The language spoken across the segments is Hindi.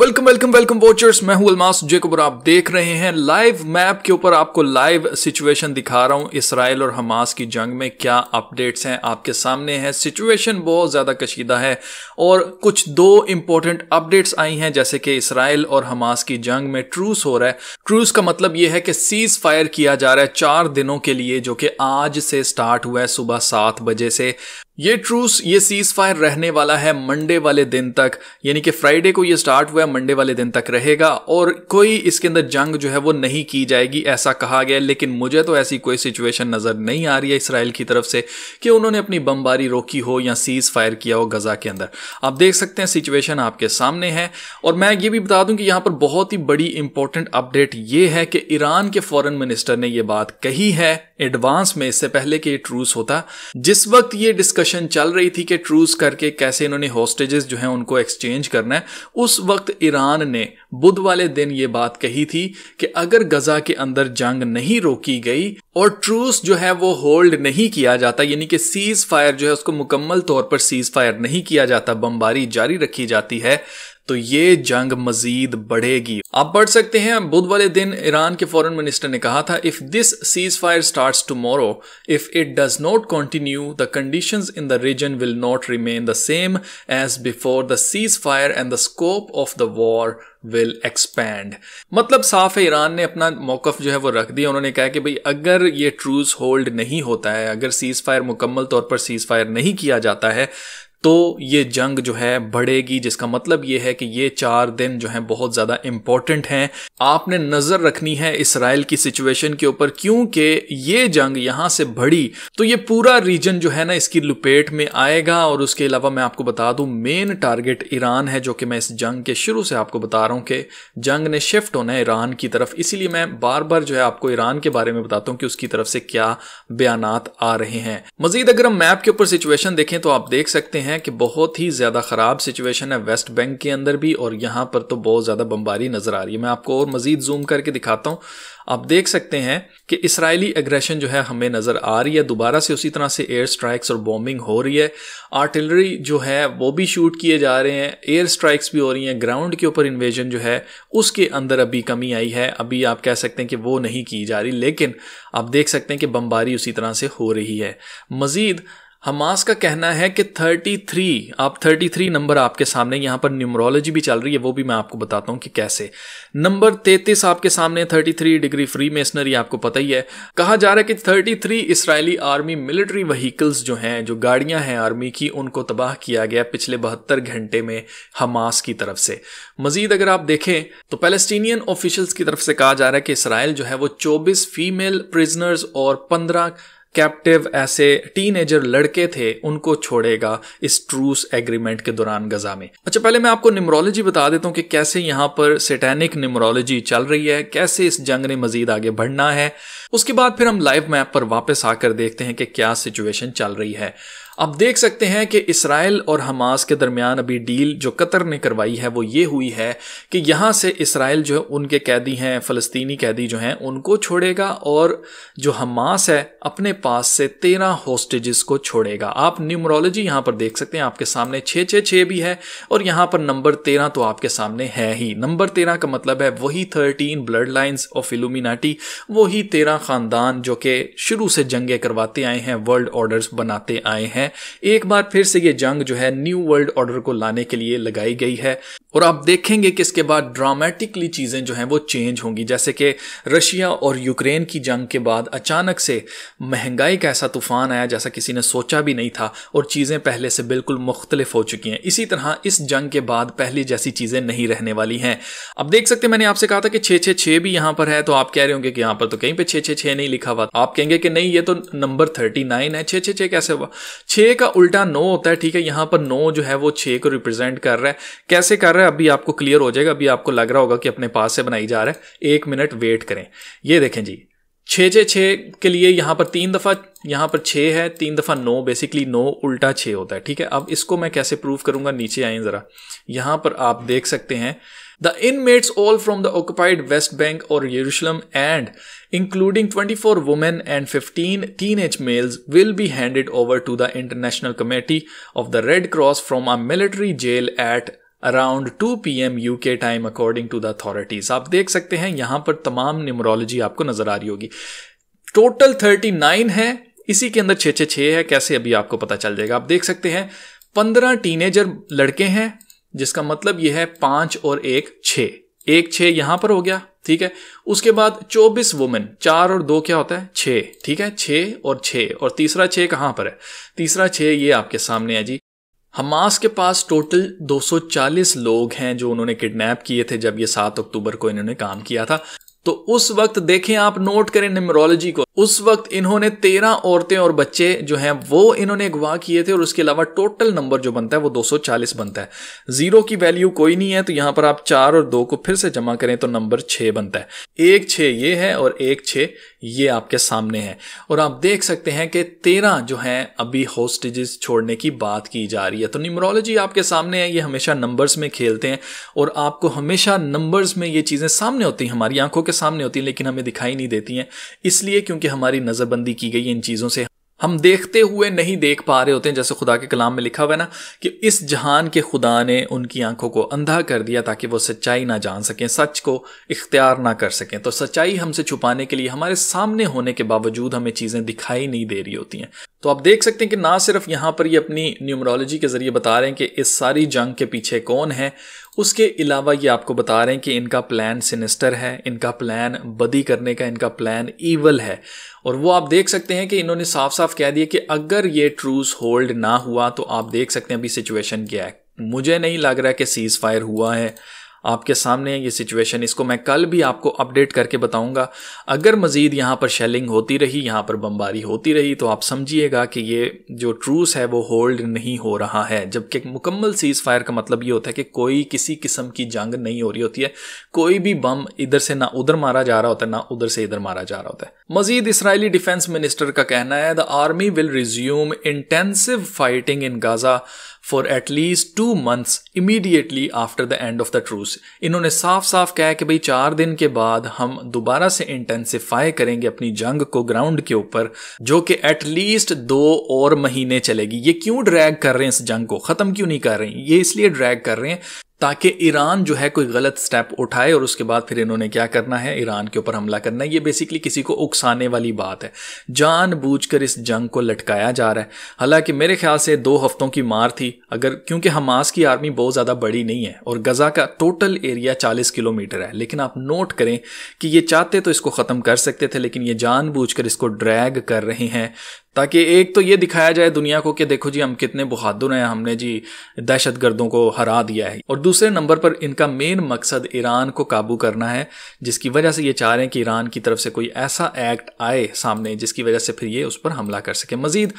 वेलकम वेलकम वेलकम वॉचर्स मैं हूं अलमास जेकोब और आप देख रहे हैं लाइव मैप के ऊपर आपको लाइव सिचुएशन दिखा रहा हूं इसराइल और हमास की जंग में क्या अपडेट्स हैं आपके सामने हैं सिचुएशन बहुत ज़्यादा कशीदा है और कुछ दो इम्पोर्टेंट अपडेट्स आई हैं जैसे कि इसराइल और हमास की जंग में ट्रूस हो रहा है ट्रूस का मतलब यह है कि सीज फायर किया जा रहा है चार दिनों के लिए जो कि आज से स्टार्ट हुआ है सुबह सात बजे से ये ट्रूस ये सीज फायर रहने वाला है मंडे वाले दिन तक यानी कि फ्राइडे को ये स्टार्ट हुआ है मंडे वाले दिन तक रहेगा और कोई इसके अंदर जंग जो है वो नहीं की जाएगी ऐसा कहा गया लेकिन मुझे तो ऐसी कोई सिचुएशन नज़र नहीं आ रही है इसराइल की तरफ से कि उन्होंने अपनी बमबारी रोकी हो या सीज फायर किया हो गज़ा के अंदर आप देख सकते हैं सिचुएशन आपके सामने है और मैं ये भी बता दूँ कि यहाँ पर बहुत ही बड़ी इंपॉर्टेंट अपडेट ये है कि ईरान के फॉरन मिनिस्टर ने यह बात कही है एडवांस में इससे पहले कि ट्रूस होता जिस वक्त ये डिस्कशन चल रही थी कि ट्रूस करके कैसे इन्होंने होस्टेजेस जो हैं उनको एक्सचेंज करना है उस वक्त ईरान ने बुध वाले दिन ये बात कही थी कि अगर गजा के अंदर जंग नहीं रोकी गई और ट्रूस जो है वो होल्ड नहीं किया जाता यानी कि सीज फायर जो है उसको मुकम्मल तौर पर सीज फायर नहीं किया जाता बमबारी जारी रखी जाती है तो ये जंग मजीद बढ़ेगी आप पढ़ सकते हैं बुध वाले दिन ईरान के फॉरेन मिनिस्टर ने कहा था if this ceasefire start tomorrow if it does not continue the condition in the region will not remain the same as before the ceasefire and the scope of the war will expand मतलब साफ है ईरान ने अपना मौकफ जो है वो रख दिया उन्होंने कहा कि भाई अगर ये ट्रूज होल्ड नहीं होता है अगर सीज फायर मुकम्मल तौर पर सीज फायर नहीं किया जाता है तो ये जंग जो है बढ़ेगी जिसका मतलब ये है कि ये चार दिन जो है बहुत ज़्यादा इम्पॉर्टेंट हैं आपने नज़र रखनी है इसराइल की सिचुएशन के ऊपर क्योंकि ये जंग यहाँ से बढ़ी तो ये पूरा रीजन जो है ना इसकी लुपेट में आएगा और उसके अलावा मैं आपको बता दूँ मेन टारगेट ईरान है जो कि मैं इस जंग के शुरू से आपको बता रहा हूँ कि जंग ने शिफ्ट होना है ईरान की तरफ इसीलिए मैं बार बार जो है आपको ईरान के बारे में बताता हूँ कि उसकी तरफ से क्या बयान आ रहे हैं मजीद अगर हम मैप के ऊपर सिचुएशन देखें तो आप देख सकते हैं हैं कि बहुत ही ज़्यादा ख़राब सिचुएशन है वेस्ट बैंक के अंदर भी और यहाँ पर तो बहुत ज़्यादा बमबारी नज़र आ रही है मैं आपको और मज़ीद जूम करके दिखाता हूँ आप देख सकते हैं कि इसराइली एग्रेशन जो है हमें नज़र आ रही है दोबारा से उसी तरह से एयर स्ट्राइक्स और बॉम्बिंग हो रही है आर्टिलरी जो है वो भी शूट किए जा रहे हैं एयर स्ट्राइक्स भी हो रही हैं ग्राउंड के ऊपर इन्वेजन जो है उसके अंदर अभी कमी आई है अभी आप कह सकते हैं कि वो नहीं की जा रही लेकिन आप देख सकते हैं कि बमबारी उसी तरह से हो रही है मज़ीद हमास का कहना है कि 33 आप 33 नंबर आपके सामने यहां पर न्यूमरोलॉजी भी चल रही है वो भी मैं आपको बताता हूं कि कैसे नंबर 33 आपके सामने 33 डिग्री फ्री मेसनरी आपको पता ही है कहा जा रहा है कि 33 इसराइली आर्मी मिलिट्री व्हीकल्स जो हैं जो गाड़ियां हैं आर्मी की उनको तबाह किया गया पिछले बहत्तर घंटे में हमास की तरफ से मजीद अगर आप देखें तो पैलेस्टीनियन ऑफिशल्स की तरफ से कहा जा रहा है कि इसराइल जो है वो चौबीस फीमेल प्रिजनर्स और पंद्रह कैप्टिव ऐसे टीनेजर लड़के थे उनको छोड़ेगा इस ट्रूस एग्रीमेंट के दौरान गजा में अच्छा पहले मैं आपको निमरोलॉजी बता देता हूँ कि कैसे यहाँ पर सेटेनिक निमरोलॉजी चल रही है कैसे इस जंग ने मजीद आगे बढ़ना है उसके बाद फिर हम लाइव मैप पर वापस आकर देखते हैं कि क्या सिचुएशन चल रही है आप देख सकते हैं कि इसराइल और हमास के दरमियान अभी डील जो कतर ने करवाई है वो ये हुई है कि यहाँ से इसराइल जो है उनके कैदी हैं फ़लस्तीनी कैदी जो हैं उनको छोड़ेगा और जो हमास है अपने पास से तेरह होस्टेजेस को छोड़ेगा आप न्यूमरोलॉजी यहाँ पर देख सकते हैं आपके सामने छः छः छः भी है और यहाँ पर नंबर तेरह तो आपके सामने है ही नंबर तेरह का मतलब है वही thirteen bloodlines of Illuminati वही तेरह ख़ानदान जो कि शुरू से जंगे करवाते आए हैं वर्ल्ड ऑर्डर्स बनाते आए हैं हैं एक बार फिर से ये जंग जो है न्यू वर्ल्ड ऑर्डर को लाने के लिए लगाई गई है और आप देखेंगे कि इसके बाद ड्रामेटिकली चीज़ें जो हैं वो चेंज होंगी जैसे कि रशिया और यूक्रेन की जंग के बाद अचानक से महंगाई का ऐसा तूफान आया जैसा किसी ने सोचा भी नहीं था और चीज़ें पहले से बिल्कुल मुख्तलिफ हो चुकी हैं इसी तरह इस जंग के बाद पहली जैसी चीज़ें नहीं रहने वाली हैं अब देख सकते मैंने आपसे कहा था कि छः छः भी यहाँ पर है तो आप कह रहे होंगे कि यहाँ पर तो कहीं पर छः छः नहीं लिखा हुआ आप कहेंगे कि नहीं ये तो नंबर थर्टी नाइन है छः छः छः कैसे हुआ छः का उल्टा नौ होता है ठीक है यहाँ पर नौ जो है वो छः को रिप्रेजेंट कर रहा है कैसे कर रहा है अभी आपको क्लियर हो जाएगा अभी आपको लग रहा होगा कि अपने पास से बनाई जा रहा है एक मिनट वेट करें ये देखें जी छः छः छः के लिए यहाँ पर तीन दफ़ा यहाँ पर छः है तीन दफ़ा नौ बेसिकली नौ उल्टा छः होता है ठीक है अब इसको मैं कैसे प्रूव करूँगा नीचे आए ज़रा यहाँ पर आप देख सकते हैं The inmates, all from the occupied West Bank or Jerusalem, and including 24 women and 15 teenage males, will be handed over to the International Committee of the Red Cross from a military jail at around 2 PM UK time according to the authorities आप देख सकते हैं यहां पर तमाम न्यूमरोलॉजी आपको नजर आ रही होगी टोटल 39 है इसी के अंदर छः छः छः है कैसे अभी आपको पता चल जाएगा आप देख सकते हैं पंद्रह टीनेजर लड़के हैं जिसका मतलब यह है पांच और एक छ एक छ यहां पर हो गया ठीक है उसके बाद चौबीस वुमेन चार और दो क्या होता है छ ठीक है छ और छः और तीसरा छः कहां पर है तीसरा छः ये आपके सामने है जी हमास के पास टोटल 240 लोग हैं जो उन्होंने किडनैप किए थे जब ये 7 अक्टूबर को इन्होंने काम किया था तो उस वक्त देखें आप नोट करें न्यूमरोलॉजी को उस वक्त इन्होंने तेरह औरतें और बच्चे जो हैं वो इन्होंने अगवा किए थे और उसके अलावा टोटल नंबर जो बनता है वो 240 बनता है जीरो की वैल्यू कोई नहीं है तो यहां पर आप चार और दो को फिर से जमा करें तो नंबर छह बनता है एक छः ये है और एक छः ये आपके सामने है और आप देख सकते हैं कि तेरह जो है अभी होस्टेजेस छोड़ने की बात की जा रही है तो न्यूमरोलॉजी आपके सामने है ये हमेशा नंबर्स में खेलते हैं और आपको हमेशा नंबर्स में ये चीज़ें सामने होती हैं हमारी आंखों के सामने होती हैं लेकिन हमें दिखाई नहीं देती हैं इसलिए क्योंकि हमारी नज़रबंदी की गई है इन चीज़ों से हम देखते हुए नहीं देख पा रहे होते हैं जैसे खुदा के कलाम में लिखा हुआ है ना कि इस जहान के खुदा ने उनकी आंखों को अंधा कर दिया ताकि वो सच्चाई ना जान सकें सच को इख्तियार ना कर सकें तो सच्चाई हमसे छुपाने के लिए हमारे सामने होने के बावजूद हमें चीज़ें दिखाई नहीं दे रही होती हैं तो आप देख सकते हैं कि ना सिर्फ यहाँ पर ये अपनी न्यूमरोलॉजी के ज़रिए बता रहे हैं कि इस सारी जंग के पीछे कौन है उसके अलावा ये आपको बता रहे हैं कि इनका प्लान सिनिस्टर है इनका प्लान बदी करने का इनका प्लान ईवल है और वो आप देख सकते हैं कि इन्होंने साफ साफ कह दिया कि अगर ये ट्रूज होल्ड ना हुआ तो आप देख सकते हैं अभी सिचुएशन क्या है मुझे नहीं लग रहा कि सीज़ फायर हुआ है आपके सामने ये सिचुएशन इसको मैं कल भी आपको अपडेट करके बताऊंगा अगर मज़ीद यहाँ पर शेलिंग होती रही यहाँ पर बमबारी होती रही तो आप समझिएगा कि ये जो ट्रूस है वो होल्ड नहीं हो रहा है जबकि मुकम्मल सीज़ फायर का मतलब ये होता है कि कोई किसी किस्म की जंग नहीं हो रही होती है कोई भी बम इधर से ना उधर मारा जा रहा होता है ना उधर से इधर मारा जा रहा होता है मजीद इसराइली डिफेंस मिनिस्टर का कहना है the army will resume intensive fighting in Gaza for at least two months immediately after the end of the truce इन्होंने साफ साफ कहा कि भाई चार दिन के बाद हम दोबारा से इंटेंसिफाई करेंगे अपनी जंग को ग्राउंड के ऊपर जो कि एटलीस्ट दो और महीने चलेगी ये क्यों ड्रैग कर रहे हैं इस जंग को खत्म क्यों नहीं कर रहे हैं ये इसलिए ड्रैग कर रहे हैं ताकि ईरान जो है कोई गलत स्टेप उठाए और उसके बाद फिर इन्होंने क्या करना है ईरान के ऊपर हमला करना है ये बेसिकली किसी को उकसाने वाली बात है जानबूझकर इस जंग को लटकाया जा रहा है हालांकि मेरे ख्याल से दो हफ्तों की मार थी अगर क्योंकि हमास की आर्मी बहुत ज़्यादा बड़ी नहीं है और गज़ा का टोटल एरिया चालीस किलोमीटर है लेकिन आप नोट करें कि ये चाहते तो इसको ख़त्म कर सकते थे लेकिन ये जान इसको ड्रैग कर रहे हैं ताकि एक तो ये दिखाया जाए दुनिया को कि देखो जी हम कितने बहादुर हैं हमने जी दहशत गर्दों को हरा दिया है और दूसरे नंबर पर इनका मेन मकसद ईरान को काबू करना है जिसकी वजह से ये चाह रहे हैं कि ईरान की तरफ से कोई ऐसा एक्ट आए सामने जिसकी वजह से फिर ये उस पर हमला कर सके मजीद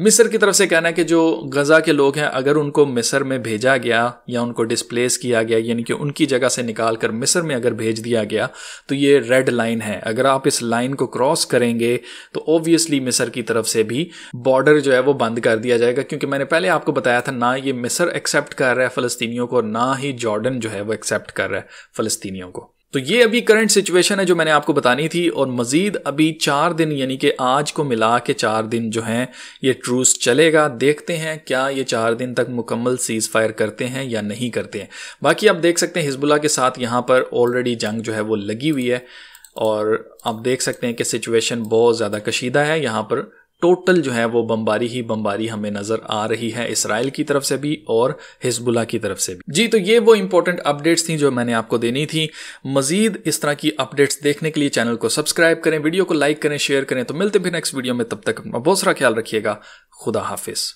मिस्र की तरफ से कहना है कि जो गज़ा के लोग हैं अगर उनको मिस्र में भेजा गया या उनको डिस्प्लेस किया गया यानी कि उनकी जगह से निकाल कर मिस्र में अगर भेज दिया गया तो ये रेड लाइन है अगर आप इस लाइन को क्रॉस करेंगे तो ऑब्वियसली मिस्र की तरफ से भी बॉर्डर जो है वो बंद कर दिया जाएगा क्योंकि मैंने पहले आपको बताया था ना ये मिस्र एक्सेप्ट कर रहा है फ़लस्तियों को ना ही जॉर्डन जो है वो एक्सेप्ट कर रहा है फ़लस्तियों को तो ये अभी करंट सिचुएशन है जो मैंने आपको बतानी थी और मज़ीद अभी चार दिन यानी कि आज को मिला के चार दिन जो हैं ये ट्रूस चलेगा देखते हैं क्या ये चार दिन तक मुकम्मल सीज़ फायर करते हैं या नहीं करते हैं बाकी आप देख सकते हैं हिजबुल्ला के साथ यहाँ पर ऑलरेडी जंग जो है वो लगी हुई है और आप देख सकते हैं कि सिचुएशन बहुत ज़्यादा कशीदा है यहाँ पर टोटल जो है वो बमबारी ही बमबारी हमें नज़र आ रही है इसराइल की तरफ से भी और हिजबुल्ला की तरफ से भी जी तो ये वो इंपॉर्टेंट अपडेट्स थी जो मैंने आपको देनी थी मजीद इस तरह की अपडेट्स देखने के लिए चैनल को सब्सक्राइब करें वीडियो को लाइक करें शेयर करें तो मिलते फिर नेक्स्ट वीडियो में तब तक अपना बहुत सारा ख्याल रखिएगा खुदा हाफिज़